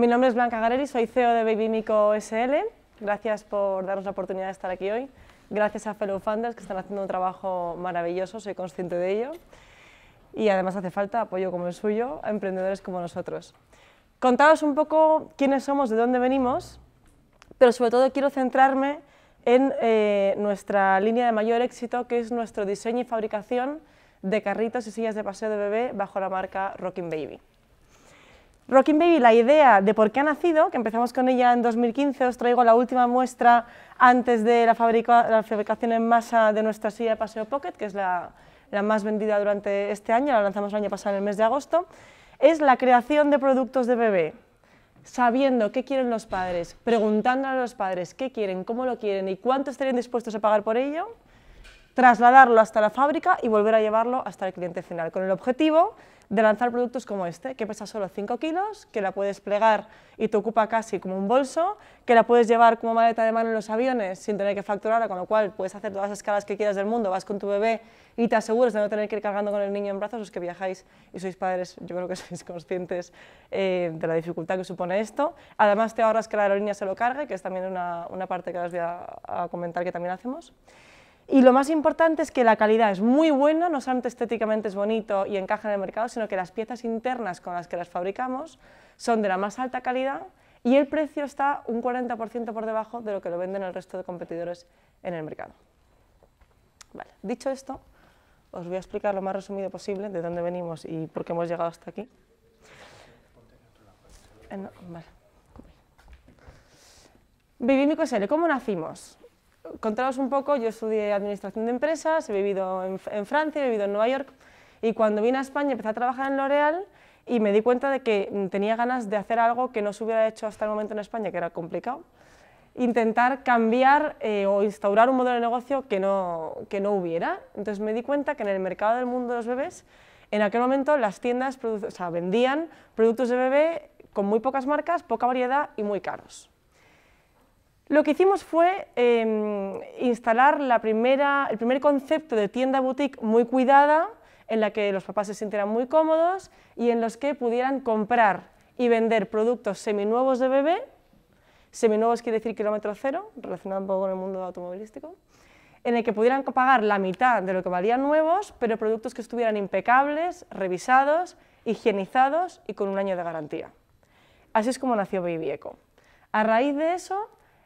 Mi nombre es Blanca Garelli, soy CEO de Baby Mico SL. Gracias por darnos la oportunidad de estar aquí hoy. Gracias a Fellow Funders que están haciendo un trabajo maravilloso, soy consciente de ello. Y además hace falta apoyo como el suyo a emprendedores como nosotros. Contaros un poco quiénes somos, de dónde venimos, pero sobre todo quiero centrarme en eh, nuestra línea de mayor éxito, que es nuestro diseño y fabricación de carritos y sillas de paseo de bebé bajo la marca Rocking Baby. Rocking Baby, la idea de por qué ha nacido, que empezamos con ella en 2015, os traigo la última muestra antes de la, fabricación en masa de nuestra silla de Paseo Pocket, que es la, más vendida durante este año, la lanzamos el año pasado en el mes de agosto, es la creación de productos de bebé, sabiendo qué quieren los padres, preguntando a los padres qué quieren, cómo lo quieren y cuánto estarían dispuestos a pagar por ello, trasladarlo hasta la fábrica y volver a llevarlo hasta el cliente final, con el objetivo de lanzar productos como este, que pesa solo 5 kilos, que la puedes plegar y te ocupa casi como un bolso, que la puedes llevar como maleta de mano en los aviones sin tener que facturarla, con lo cual puedes hacer todas las escalas que quieras del mundo, vas con tu bebé y te aseguras de no tener que ir cargando con el niño en brazos, los que viajáis y sois padres, yo creo que sois conscientes eh, de la dificultad que supone esto. Además te ahorras que la aerolínea se lo cargue, que es también una, parte que os voy a comentar que también hacemos. Y lo más importante es que la calidad es muy buena, no solamente estéticamente es bonito y encaja en el mercado, sino que las piezas internas con las que las fabricamos son de la más alta calidad y el precio está un 40% por debajo de lo que lo venden el resto de competidores en el mercado. dicho esto, os voy a explicar lo más resumido posible de dónde venimos y por qué hemos llegado hasta aquí. Eh, no, vale. ¿cómo nacimos? contaros un poco, yo estudié Administración de Empresas, he vivido en, Francia, he vivido en Nueva York, y cuando vine a España empecé a trabajar en L'Oréal y me di cuenta de que mm, tenía ganas de hacer algo que no se hubiera hecho hasta el momento en España, que era complicado. Intentar cambiar eh, o instaurar un modelo de negocio que no, que no hubiera. Entonces me di cuenta que en el mercado del mundo de los bebés, en aquel momento las tiendas vendían productos de bebé con muy pocas marcas, poca variedad y muy caros. Lo que hicimos fue em, instalar el primer concepto de tienda boutique muy cuidada, en la que los papás se sintieran muy cómodos y en los que pudieran comprar y vender productos seminuevos de bebé, seminuevos quiere decir kilómetro cero, relacionado un poco con el mundo automovilístico, en el que pudieran pagar la mitad de lo que valían nuevos, pero productos que estuvieran impecables, revisados, higienizados y con un año de garantía. Así es como nació Baby A raíz de eso,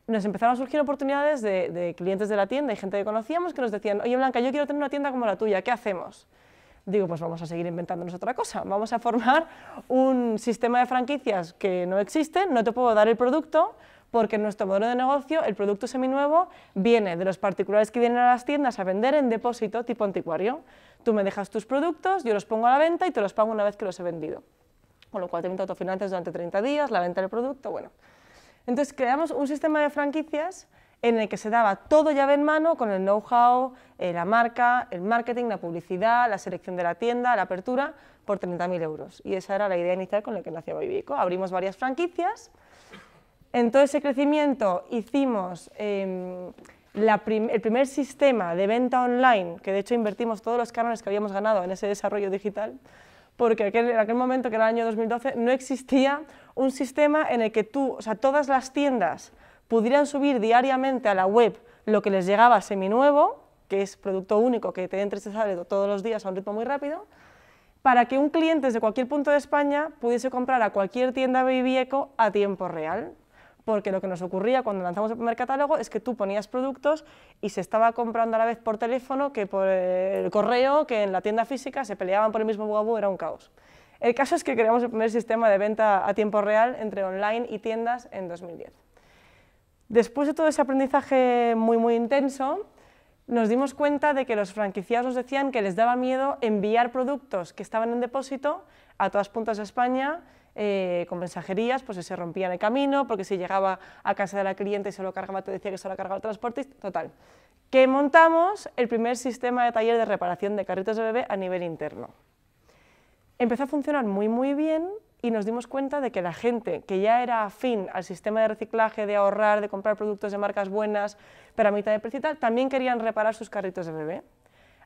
nos empezaron a surgir oportunidades de, clientes de la tienda y gente que conocíamos que nos decían, oye Blanca, yo quiero tener una tienda como la tuya, ¿qué hacemos? Digo, pues vamos a seguir inventándonos otra cosa, vamos a formar un sistema de franquicias que no existe, no te puedo dar el producto, porque en nuestro modelo de negocio el producto seminuevo viene de los particulares que vienen a las tiendas a vender en depósito tipo anticuario. Tú me dejas tus productos, yo los pongo a la venta y te los pago una vez que los he vendido. Con lo cual te autofinancias durante 30 días, la venta del producto, bueno. Entonces creamos un sistema de franquicias en el que se daba todo llave en mano con el know-how, eh, la marca, el marketing, la publicidad, la selección de la tienda, la apertura, por 30.000 euros. Y esa era la idea inicial con la que nació Vivico. Abrimos varias franquicias. En todo ese crecimiento hicimos em, el primer sistema de venta online, que de hecho invertimos todos los cánones que habíamos ganado en ese desarrollo digital, porque en aquel momento, que era el año 2012, no existía un sistema en el que tú, o sea, todas las tiendas pudieran subir diariamente a la web lo que les llegaba seminuevo, que es producto único que te entres y sale todos los días a un ritmo muy rápido, para que un cliente desde cualquier punto de España pudiese comprar a cualquier tienda BabyEco a tiempo real porque lo que nos ocurría cuando lanzamos el primer catálogo es que tú ponías productos y se estaba comprando a la vez por teléfono que por eh, el correo, que en la tienda física se peleaban por el mismo huevo, era un caos. El caso es que creamos el primer sistema de venta a tiempo real entre online y tiendas en 2010. Después de todo ese aprendizaje muy, muy intenso, nos dimos cuenta de que los franquiciados nos decían que les daba miedo enviar productos que estaban en depósito a todas puntas de España eh, con mensajerías, pues se rompía en el camino, porque si llegaba a casa de la cliente y se lo cargaba, te decía que se lo cargaba el transporte, total. Que montamos el primer sistema de taller de reparación de carritos de bebé a nivel interno. Empezó a funcionar muy muy bien y nos dimos cuenta de que la gente que ya era afín al sistema de reciclaje, de ahorrar, de comprar productos de marcas buenas, pero a mitad de precio y tal, también querían reparar sus carritos de bebé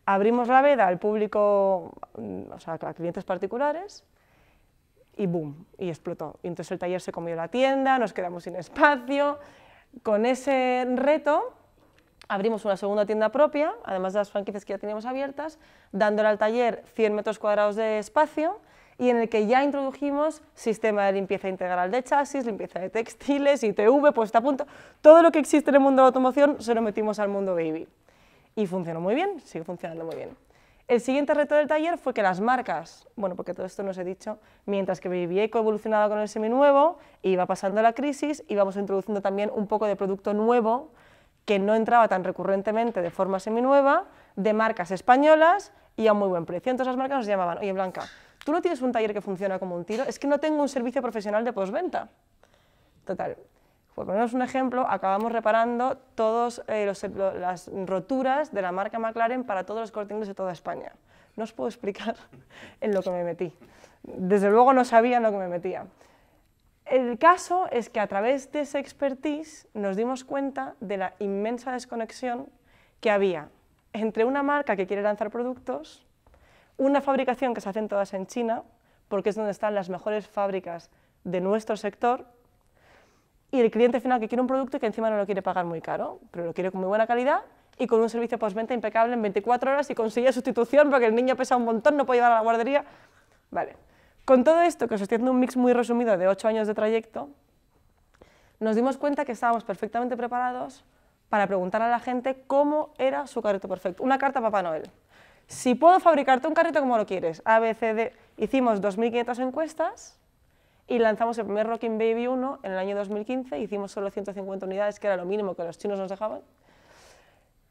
abrimos la veda al público, mm, o sea, a clientes particulares, y boom, y explotó. entonces el taller se comió la tienda, nos quedamos sin espacio. Con ese reto abrimos una segunda tienda propia, además de las franquicias que ya teníamos abiertas, dándole al taller 100 metros cuadrados de espacio y en el que ya introdujimos sistema de limpieza integral de chasis, limpieza de textiles, ITV, puesta a punto, todo lo que existe en el mundo de la automoción se lo metimos al mundo baby. Y funcionó muy bien, sigue funcionando muy bien. El siguiente reto del taller fue que las marcas, bueno, porque todo esto nos he dicho, mientras que Vivieco evolucionaba con el seminuevo, iba pasando la crisis, íbamos introduciendo también un poco de producto nuevo que no entraba tan recurrentemente de forma seminueva, de marcas españolas y a muy buen precio. Entonces las marcas nos llamaban, oye Blanca, tú no tienes un taller que funciona como un tiro, es que no tengo un servicio profesional de postventa. Total, por ponernos un ejemplo, acabamos reparando todas eh, las roturas de la marca McLaren para todos los cortingles de toda España. No os puedo explicar en lo que me metí. Desde luego no sabía en lo que me metía. El caso es que a través de ese expertise nos dimos cuenta de la inmensa desconexión que había entre una marca que quiere lanzar productos, una fabricación que se hacen todas en China, porque es donde están las mejores fábricas de nuestro sector, y el cliente final que quiere un producto y que encima no lo quiere pagar muy caro, pero lo quiere con muy buena calidad y con un servicio postventa impecable en 24 horas y consigue sustitución porque el niño pesa un montón, no puede llevar a la guardería. Vale. Con todo esto, que os estoy un mix muy resumido de 8 años de trayecto, nos dimos cuenta que estábamos perfectamente preparados para preguntar a la gente cómo era su carrito perfecto. Una carta a Papá Noel. Si puedo fabricarte un carrito como lo quieres, ABCD, Hicimos 2.500 encuestas y lanzamos el primer Rockin' Baby 1 en el año 2015, hicimos solo 150 unidades, que era lo mínimo que los chinos nos dejaban,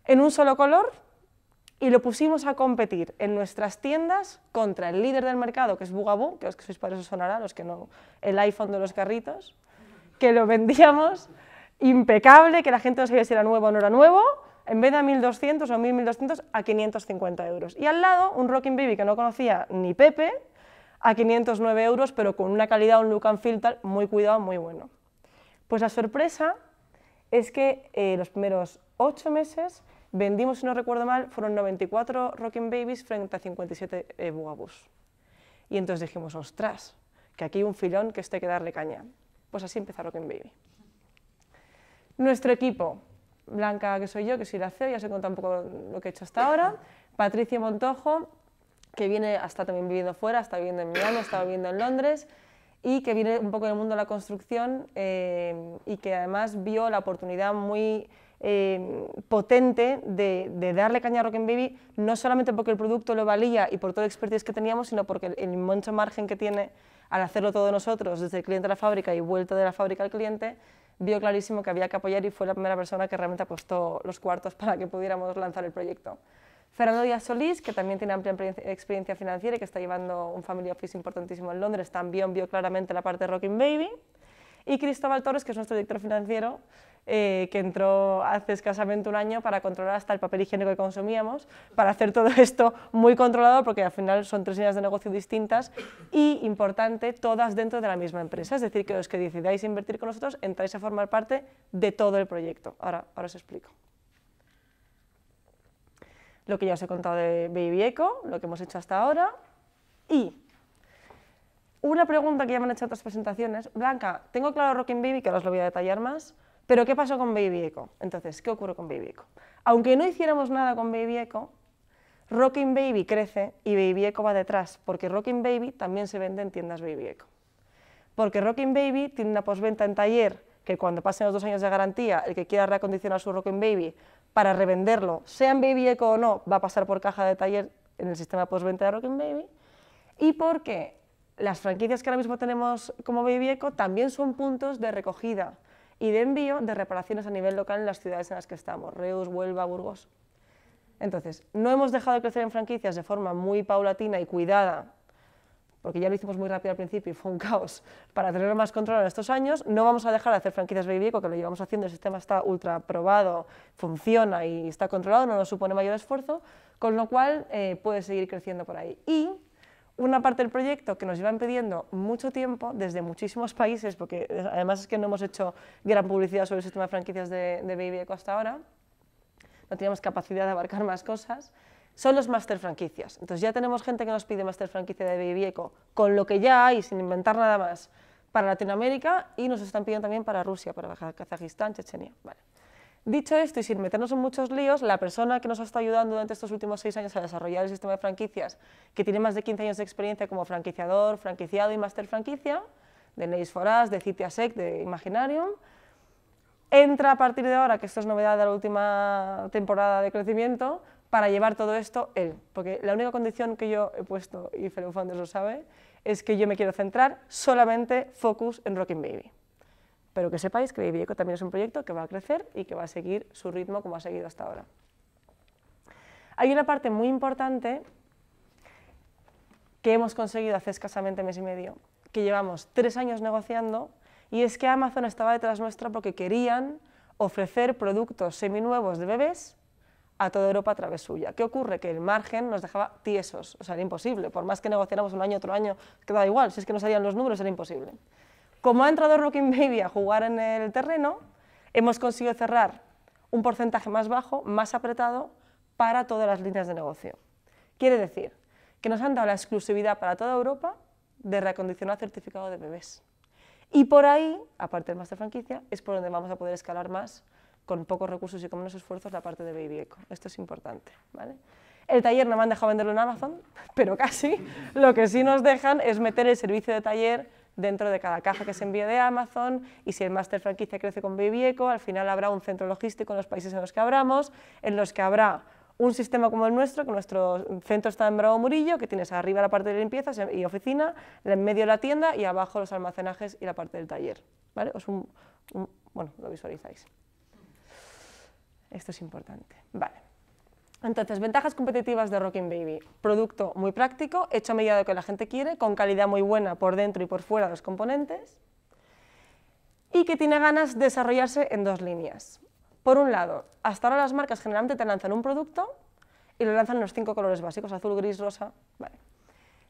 en un solo color y lo pusimos a competir en nuestras tiendas contra el líder del mercado, que es Bugaboo, que los que sois padres os sonará, los que no, el iPhone de los carritos, que lo vendíamos impecable, que la gente no sabía si era nuevo o no era nuevo, en vez de a 1.200 o 1.200, a 550 euros. Y al lado, un Rockin' Baby que no conocía ni Pepe, a 509 euros, pero con una calidad, un look and feel muy cuidado, muy bueno. Pues la sorpresa es que eh, los primeros ocho meses vendimos, si no recuerdo mal, fueron 94 Rockin' Babies frente a 57 eh, Y entonces dijimos, ostras, que aquí hay un filón que este que darle caña. Pues así empezó Rockin' Baby. Nuestro equipo, Blanca, que soy yo, que soy la CEO, ya os he contado un poco lo que he hecho hasta ahora, Patricia Montojo, que viene, hasta también viviendo fuera, está viviendo en Milán, está viviendo en Londres y que viene un poco del mundo de la construcción eh, y que además vio la oportunidad muy eh, potente de, darle caña a Rock and Baby, no solamente porque el producto lo valía y por todo el expertise que teníamos, sino porque el, el mucho margen que tiene al hacerlo todo nosotros, desde el cliente a la fábrica y vuelta de la fábrica al cliente, vio clarísimo que había que apoyar y fue la primera persona que realmente apostó los cuartos para que pudiéramos lanzar el proyecto. Fernando Díaz Solís, que también tiene amplia experiencia financiera y que está llevando un family office importantísimo en Londres, también vio claramente la parte de Rocking Baby. Y Cristóbal Torres, que es nuestro director financiero, eh, que entró hace escasamente un año para controlar hasta el papel higiénico que consumíamos, para hacer todo esto muy controlado, porque al final son tres líneas de negocio distintas y, importante, todas dentro de la misma empresa. Es decir, que los que decidáis invertir con nosotros entráis a formar parte de todo el proyecto. Ahora, ahora os explico lo que ya os he contado de Baby Eco, lo que hemos hecho hasta ahora. Y una pregunta que ya me han hecho otras presentaciones. Blanca, tengo claro Rocking Baby, que ahora os lo voy a detallar más, pero ¿qué pasó con Baby Eco? Entonces, ¿qué ocurre con Baby Eco? Aunque no hiciéramos nada con Baby Eco, Rockin' Baby crece y Baby Eco va detrás, porque Rocking Baby también se vende en tiendas Baby Eco. Porque Rocking Baby tiene una posventa en taller que cuando pasen los dos años de garantía, el que quiera reacondicionar su Rocking Baby para revenderlo, sea en Baby o no, va a pasar por caja de taller en el sistema post-venta de Rockin' Baby, y porque las franquicias que ahora mismo tenemos como Baby Eco también son puntos de recogida y de envío de reparaciones a nivel local en las ciudades en las que estamos, Reus, Huelva, Burgos. Entonces, no hemos dejado de crecer en franquicias de forma muy paulatina y cuidada porque ya lo hicimos muy rápido al principio y fue un caos, para tener más control en estos años, no vamos a dejar de hacer franquicias Baby Eco, que lo llevamos haciendo, el sistema está ultra probado, funciona y está controlado, no nos supone mayor esfuerzo, con lo cual eh, puede seguir creciendo por ahí. Y una parte del proyecto que nos llevan pidiendo mucho tiempo desde muchísimos países, porque eh, además es que no hemos hecho gran publicidad sobre el sistema de franquicias de, de Baby Eco hasta ahora, no teníamos capacidad de abarcar más cosas, son los master franquicias. Entonces ya tenemos gente que nos pide master franquicia de Baby con lo que ya hay, sin inventar nada más, para Latinoamérica y nos están pidiendo también para Rusia, para Kazajistán, Chechenia. Vale. Dicho esto, y sin meternos en muchos líos, la persona que nos ha estado ayudando durante estos últimos seis años a desarrollar el sistema de franquicias, que tiene más de 15 años de experiencia como franquiciador, franquiciado y master franquicia, de Neis for de Citiasec, de Imaginarium, entra a partir de ahora, que esto es novedad de la última temporada de crecimiento, para llevar todo esto él. Porque la única condición que yo he puesto, y Fellow Funders lo sabe, es que yo me quiero centrar solamente focus en Rockin' Baby. Pero que sepáis que Baby Eco también es un proyecto que va a crecer y que va a seguir su ritmo como ha seguido hasta ahora. Hay una parte muy importante que hemos conseguido hace escasamente mes y medio, que llevamos tres años negociando, y es que Amazon estaba detrás nuestra porque querían ofrecer productos seminuevos de bebés a toda Europa a través suya. ¿Qué ocurre? Que el margen nos dejaba tiesos, o sea, era imposible. Por más que negociáramos un año, otro año, quedaba igual, si es que no salían los números, era imposible. Como ha entrado Rocking Baby a jugar en el terreno, hemos conseguido cerrar un porcentaje más bajo, más apretado, para todas las líneas de negocio. Quiere decir que nos han dado la exclusividad para toda Europa de recondicionar certificado de bebés. Y por ahí, aparte del Master franquicia, es por donde vamos a poder escalar más con pocos recursos y con menos esfuerzos la parte de Baby Esto es importante. ¿vale? El taller no me han dejado venderlo en Amazon, pero casi. Lo que sí nos dejan es meter el servicio de taller dentro de cada caja que se envíe de Amazon y si el master franquicia crece con Baby al final habrá un centro logístico en los países en los que abramos, en los que habrá un sistema como el nuestro, que nuestro centro está en Bravo Murillo, que tienes arriba la parte de limpieza y oficina, en medio la tienda y abajo los almacenajes y la parte del taller. ¿vale? bueno, lo visualizáis. Esto es importante. Vale. Entonces, ventajas competitivas de Rocking Baby. Producto muy práctico, hecho a medida de que la gente quiere, con calidad muy buena por dentro y por fuera de los componentes, y que tiene ganas de desarrollarse en dos líneas. Por un lado, hasta ahora las marcas generalmente te lanzan un producto y lo lanzan en los cinco colores básicos, azul, gris, rosa. Vale.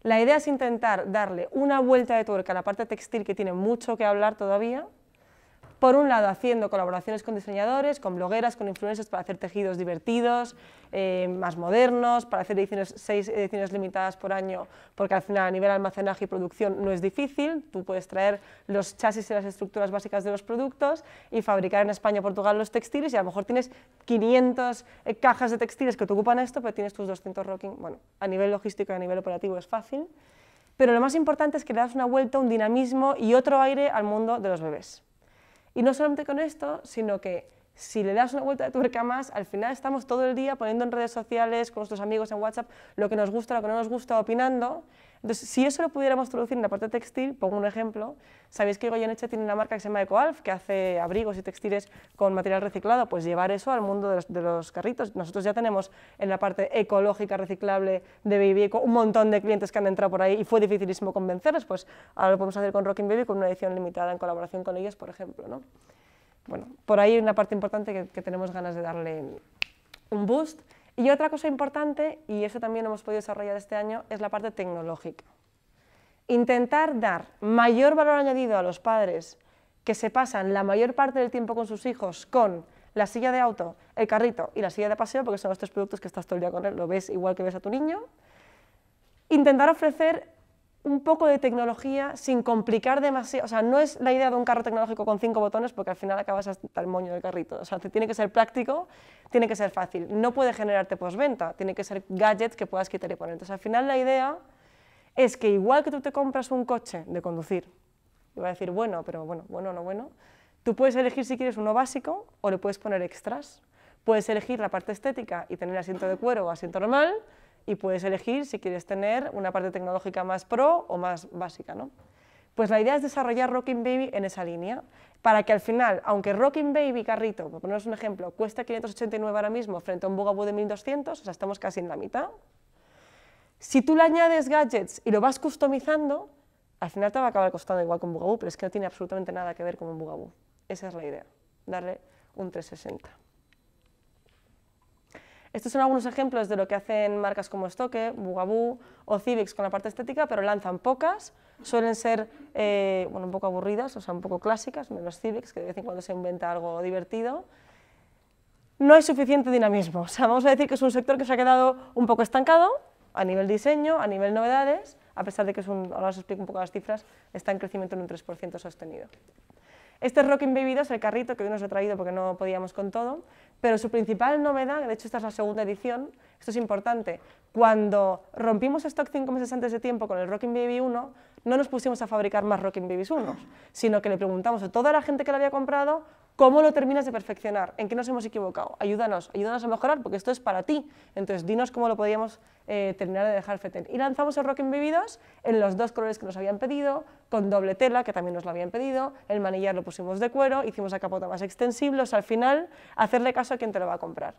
La idea es intentar darle una vuelta de tuerca a la parte textil que tiene mucho que hablar todavía por un lado haciendo colaboraciones con diseñadores, con blogueras, con influencers para hacer tejidos divertidos, eh, más modernos, para hacer ediciones, seis ediciones limitadas por año, porque al final a nivel almacenaje y producción no es difícil, tú puedes traer los chasis y las estructuras básicas de los productos y fabricar en España o Portugal los textiles y a lo mejor tienes 500 eh, cajas de textiles que te ocupan esto, pero tienes tus 200 rocking, bueno, a nivel logístico y a nivel operativo es fácil. Pero lo más importante es que le das una vuelta, un dinamismo y otro aire al mundo de los bebés. Y no solamente con esto, sino que si le das una vuelta de tuerca más, al final estamos todo el día poniendo en redes sociales, con nuestros amigos en WhatsApp, lo que nos gusta, lo que no nos gusta, opinando, entonces, si eso lo pudiéramos traducir en la parte textil, pongo un ejemplo, sabéis que Goyeneche tiene una marca que se llama EcoAlf, que hace abrigos y textiles con material reciclado, pues llevar eso al mundo de los, carritos. Nosotros ya tenemos en la parte ecológica reciclable de Baby Eco un montón de clientes que han entrado por ahí y fue dificilísimo convencerlos, pues ahora lo podemos hacer con Rocking Baby con una edición limitada en colaboración con ellos, por ejemplo. ¿no? Bueno, por ahí una parte importante que tenemos ganas de darle un boost. Y otra cosa importante, y eso también hemos podido desarrollar este año, es la parte tecnológica. Intentar dar mayor valor añadido a los padres que se pasan la mayor parte del tiempo con sus hijos con la silla de auto, el carrito y la silla de paseo, porque son los tres productos que estás todo el día con él, lo ves igual que ves a tu niño. Intentar ofrecer un poco de tecnología sin complicar demasiado. O sea, no es la idea de un carro tecnológico con cinco botones porque al final acabas hasta el moño del carrito. O sea, tiene que ser práctico, tiene que ser fácil. No puede generarte postventa, tiene que ser gadgets que puedas quitar y poner. Entonces, al final la idea es que igual que tú te compras un coche de conducir, iba a decir bueno, pero bueno, bueno, no bueno, tú puedes elegir si quieres uno básico o le puedes poner extras. Puedes elegir la parte estética y tener asiento de cuero o asiento normal, y puedes elegir si quieres tener una parte tecnológica más pro o más básica. ¿no? Pues la idea es desarrollar Rocking Baby en esa línea, para que al final, aunque Rocking Baby carrito, por poneros un ejemplo, cuesta 589 ahora mismo frente a un Bugaboo de 1200, o sea, estamos casi en la mitad, si tú le añades gadgets y lo vas customizando, al final te va a acabar costando igual un Bugaboo, pero es que no tiene absolutamente nada que ver con un Bugaboo. Esa es la idea, darle un 360. Estos son algunos ejemplos de lo que hacen marcas como Stoke, Bugaboo o Civics con la parte estética, pero lanzan pocas, suelen ser eh, un poco aburridas, o sea, un poco clásicas, menos Civics, que de vez en cuando se inventa algo divertido. No hay suficiente dinamismo, o sea, vamos a decir que es un sector que se ha quedado un poco estancado a nivel diseño, a nivel novedades, a pesar de que es ahora os explico un poco las cifras, está en crecimiento en un 3% sostenido. Este es Rocking Baby 2, el carrito que hoy nos he traído porque no podíamos con todo, pero su principal novedad, de hecho esta es la segunda edición, esto es importante, cuando rompimos stock cinco meses antes de tiempo con el Rocking Baby 1, no nos pusimos a fabricar más Rocking Babies 1, sino que le preguntamos a toda la gente que lo había comprado ¿Cómo lo terminas de perfeccionar? ¿En qué nos hemos equivocado? Ayúdanos, ayúdanos a mejorar porque esto es para ti. Entonces, dinos cómo lo podíamos eh, terminar de dejar fetén. Y lanzamos el Rockin' en en los dos colores que nos habían pedido, con doble tela, que también nos lo habían pedido, el manillar lo pusimos de cuero, hicimos la capota más extensible, o sea, al final, hacerle caso a quien te lo va a comprar.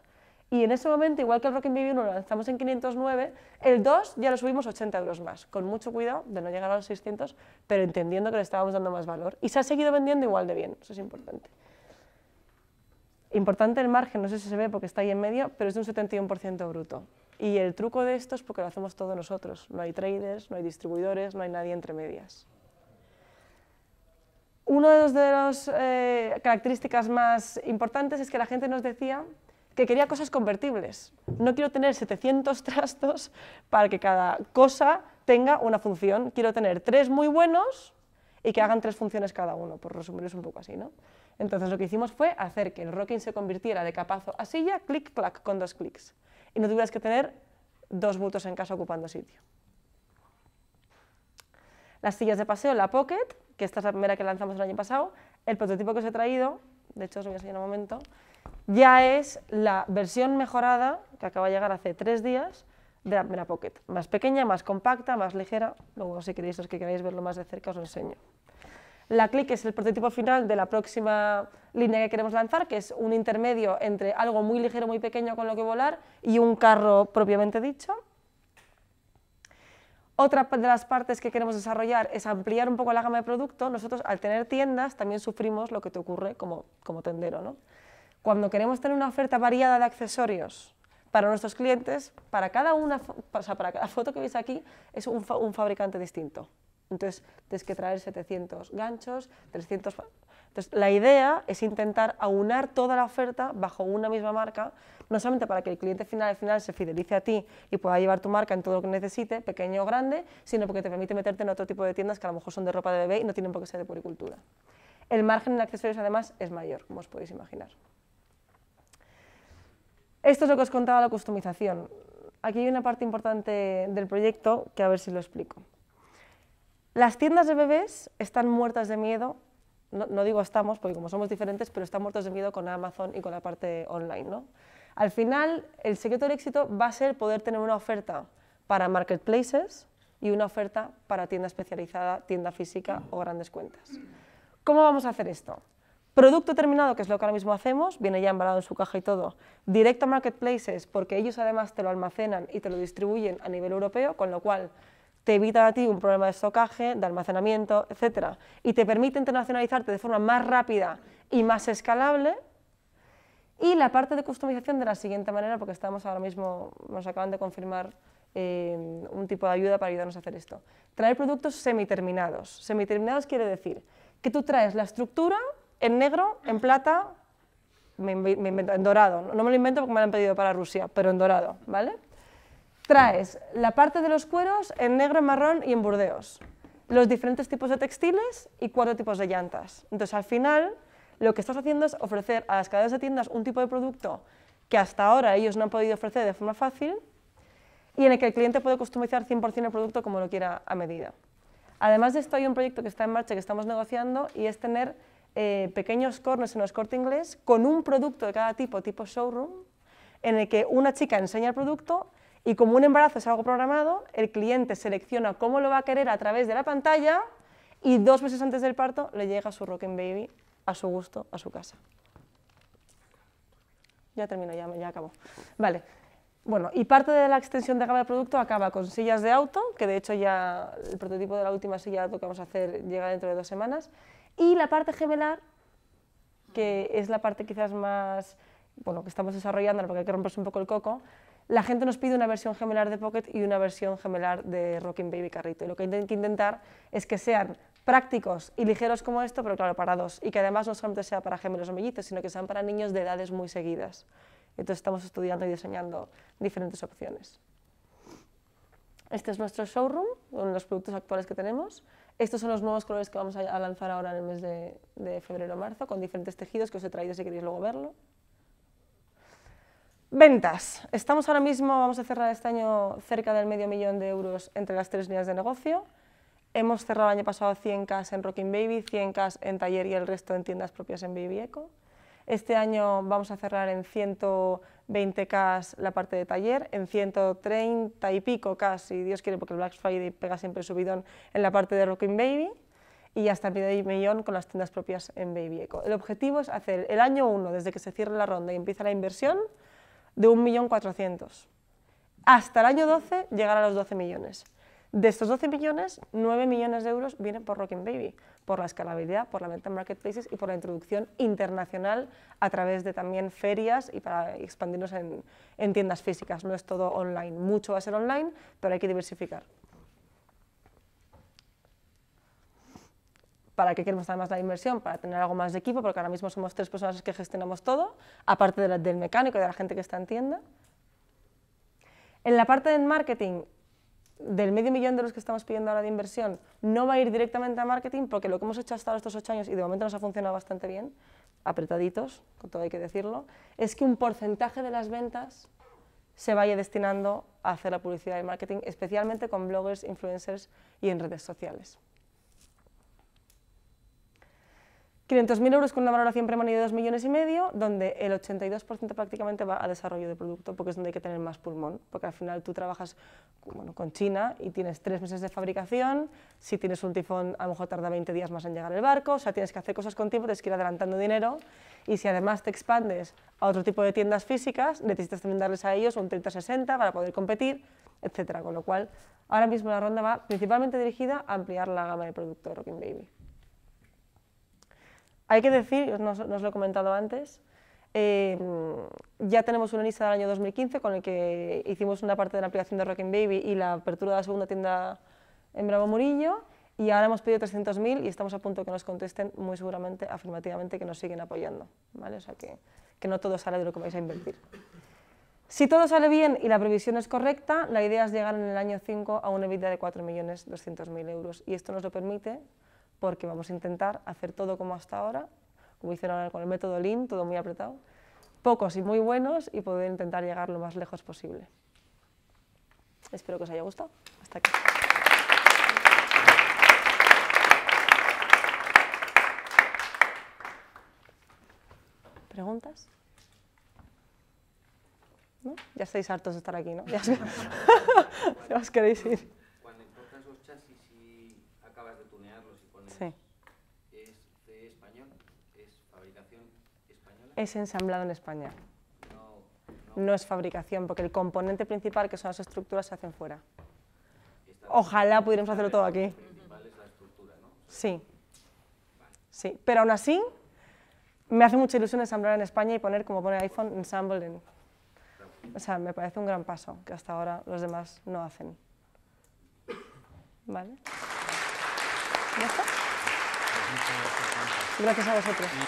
Y en ese momento, igual que el Rockin' 1 lo lanzamos en 509, el 2 ya lo subimos 80 euros más, con mucho cuidado de no llegar a los 600, pero entendiendo que le estábamos dando más valor. Y se ha seguido vendiendo igual de bien, eso es importante. Importante el margen, no sé si se ve porque está ahí en medio, pero es de un 71% bruto. Y el truco de esto es porque lo hacemos todos nosotros. No hay traders, no hay distribuidores, no hay nadie entre medias. Una de las de eh, características más importantes es que la gente nos decía que quería cosas convertibles. No quiero tener 700 trastos para que cada cosa tenga una función. Quiero tener tres muy buenos y que hagan tres funciones cada uno, por resumirlo un poco así, ¿no? Entonces lo que hicimos fue hacer que el rocking se convirtiera de capazo a silla, clic, clac, con dos clics, y no tuvieras que tener dos bultos en casa ocupando sitio. Las sillas de paseo, la Pocket, que esta es la primera que lanzamos el año pasado, el prototipo que os he traído, de hecho os voy a enseñar un momento, ya es la versión mejorada, que acaba de llegar hace tres días, de la Pocket. Más pequeña, más compacta, más ligera. Luego, si queréis, los que queráis verlo más de cerca, os lo enseño. La Click es el prototipo final de la próxima línea que queremos lanzar, que es un intermedio entre algo muy ligero, muy pequeño con lo que volar y un carro propiamente dicho. Otra de las partes que queremos desarrollar es ampliar un poco la gama de producto. Nosotros, al tener tiendas, también sufrimos lo que te ocurre como, como tendero. ¿no? Cuando queremos tener una oferta variada de accesorios, para nuestros clientes, para cada, una, o sea, para cada foto que veis aquí, es un, fabricante distinto. Entonces, tienes que traer 700 ganchos, 300... Entonces, la idea es intentar aunar toda la oferta bajo una misma marca, no solamente para que el cliente final al final se fidelice a ti y pueda llevar tu marca en todo lo que necesite, pequeño o grande, sino porque te permite meterte en otro tipo de tiendas que a lo mejor son de ropa de bebé y no tienen por qué ser de puricultura. El margen en accesorios, además, es mayor, como os podéis imaginar. Esto es lo que os contaba la customización. Aquí hay una parte importante del proyecto que a ver si lo explico. Las tiendas de bebés están muertas de miedo, no, digo estamos, porque como somos diferentes, pero están muertas de miedo con Amazon y con la parte online. Al final, el secreto del éxito va a ser poder tener una oferta para marketplaces y una oferta para tienda especializada, tienda física o grandes cuentas. ¿Cómo vamos a hacer esto? Producto terminado, que es lo que ahora mismo hacemos, viene ya embalado en su caja y todo, directo a marketplaces, porque ellos además te lo almacenan y te lo distribuyen a nivel europeo, con lo cual te evita a ti un problema de estocaje, de almacenamiento, etc. Y te permite internacionalizarte de forma más rápida y más escalable. Y la parte de customización de la siguiente manera, porque estamos ahora mismo, nos acaban de confirmar eh, un tipo de ayuda para ayudarnos a hacer esto. Traer productos semiterminados. Semiterminados quiere decir que tú traes la estructura en negro, en plata, en dorado. No me lo invento porque me lo han pedido para Rusia, pero en dorado, ¿vale? Traes la parte de los cueros en negro, en marrón y en burdeos. Los diferentes tipos de textiles y cuatro tipos de llantas. Entonces, al final, lo que estás haciendo es ofrecer a las cadenas de tiendas un tipo de producto que hasta ahora ellos no han podido ofrecer de forma fácil y en el que el cliente puede customizar 100% el producto como lo quiera a medida. Además de esto, hay un proyecto que está en marcha que estamos negociando y es tener eh, pequeños corners en los corte inglés con un producto de cada tipo, tipo showroom, en el que una chica enseña el producto y como un embarazo es algo programado, el cliente selecciona cómo lo va a querer a través de la pantalla y dos meses antes del parto le llega su RocknBaby Baby a su gusto, a su casa. Ya termino, ya, ya acabo. Vale. Bueno, y parte de la extensión de gama de producto acaba con sillas de auto, que de hecho ya el prototipo de la última silla de auto que vamos a hacer llega dentro de dos semanas, y la parte gemelar, que es la parte quizás más, bueno, que estamos desarrollando porque hay que romperse un poco el coco, la gente nos pide una versión gemelar de Pocket y una versión gemelar de Rocking Baby Carrito. Y lo que hay que intentar es que sean prácticos y ligeros como esto, pero claro, para dos. Y que además no solamente sea para gemelos o mellizos, sino que sean para niños de edades muy seguidas. Entonces estamos estudiando y diseñando diferentes opciones. Este es nuestro showroom con los productos actuales que tenemos. Estos son los nuevos colores que vamos a lanzar ahora en el mes de, febrero-marzo con diferentes tejidos que os he traído si queréis luego verlo. Ventas. Estamos ahora mismo, vamos a cerrar este año cerca del medio millón de euros entre las tres líneas de negocio. Hemos cerrado el año pasado 100K en Rocking Baby, 100K en Taller y el resto en tiendas propias en Baby Eco. Este año vamos a cerrar en 120K la parte de taller, en 130 y pico casi, si Dios quiere, porque el Black Friday pega siempre su subidón en la parte de Rocking Baby y hasta medio millón con las tiendas propias en Baby Eco. El objetivo es hacer el año 1, desde que se cierre la ronda y empieza la inversión, de 1.400.000. Hasta el año 12 llegar a los 12 millones. De estos 12 millones, 9 millones de euros vienen por Rocking Baby, por la escalabilidad, por la venta en marketplaces y por la introducción internacional a través de también ferias y para expandirnos en, tiendas físicas. No es todo online, mucho va a ser online, pero hay que diversificar. ¿Para qué queremos más la inversión? Para tener algo más de equipo, porque ahora mismo somos tres personas que gestionamos todo, aparte del mecánico y de la gente que está en tienda. En la parte del marketing, del medio millón de los que estamos pidiendo ahora de inversión no va a ir directamente a marketing porque lo que hemos hecho hasta estos ocho años, y de momento nos ha funcionado bastante bien, apretaditos, con todo hay que decirlo, es que un porcentaje de las ventas se vaya destinando a hacer la publicidad y el marketing, especialmente con bloggers, influencers y en redes sociales. 500.000 euros con una valoración premanida de 2 millones y medio, donde el 82% prácticamente va a desarrollo de producto, porque es donde hay que tener más pulmón, porque al final tú trabajas bueno, con China y tienes tres meses de fabricación, si tienes un tifón a lo mejor tarda 20 días más en llegar el barco, o sea, tienes que hacer cosas con tiempo, tienes que ir adelantando dinero, y si además te expandes a otro tipo de tiendas físicas, necesitas también darles a ellos un 30-60 para poder competir, etcétera, con lo cual ahora mismo la ronda va principalmente dirigida a ampliar la gama de producto de Rocking Baby. Hay que decir, nos, nos lo he comentado antes, em, ya tenemos una lista del año 2015 con el que hicimos una parte de la aplicación de Rockin' Baby y la apertura de la segunda tienda en Bravo Murillo y ahora hemos pedido 300.000 y estamos a punto de que nos contesten muy seguramente, afirmativamente, que nos siguen apoyando. ¿vale? O sea que, que no todo sale de lo que vais a invertir. Si todo sale bien y la previsión es correcta, la idea es llegar en el año 5 a una vida de 4.200.000 euros y esto nos lo permite porque vamos a intentar hacer todo como hasta ahora, como hicieron con el método Lean, todo muy apretado, pocos y muy buenos y poder intentar llegar lo más lejos posible. Espero que os haya gustado. Hasta aquí. ¿Preguntas? Ya estáis hartos de estar aquí, ¿no? Ya os, ya os queréis ir. Es ensamblado en España. No, es fabricación, porque el componente principal, que son las estructuras, se hacen fuera. Ojalá pudiéramos hacerlo todo aquí. Sí. Sí, pero aún así me hace mucha ilusión ensamblar en España y poner, como pone iPhone, ensamble. en... O sea, me parece un gran paso que hasta ahora los demás no hacen. ¿Vale? Pues gracias a vosotros.